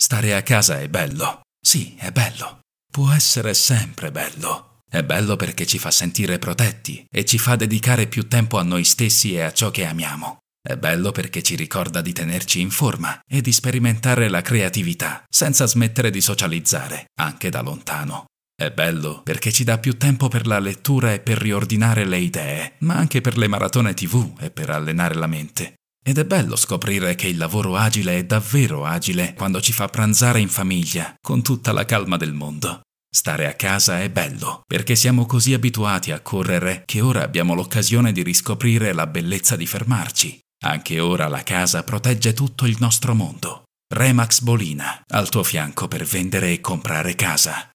Stare a casa è bello. Sì, è bello. Può essere sempre bello. È bello perché ci fa sentire protetti e ci fa dedicare più tempo a noi stessi e a ciò che amiamo. È bello perché ci ricorda di tenerci in forma e di sperimentare la creatività senza smettere di socializzare, anche da lontano. È bello perché ci dà più tempo per la lettura e per riordinare le idee, ma anche per le maratone tv e per allenare la mente. Ed è bello scoprire che il lavoro agile è davvero agile quando ci fa pranzare in famiglia, con tutta la calma del mondo. Stare a casa è bello, perché siamo così abituati a correre che ora abbiamo l'occasione di riscoprire la bellezza di fermarci. Anche ora la casa protegge tutto il nostro mondo. Remax Bolina, al tuo fianco per vendere e comprare casa.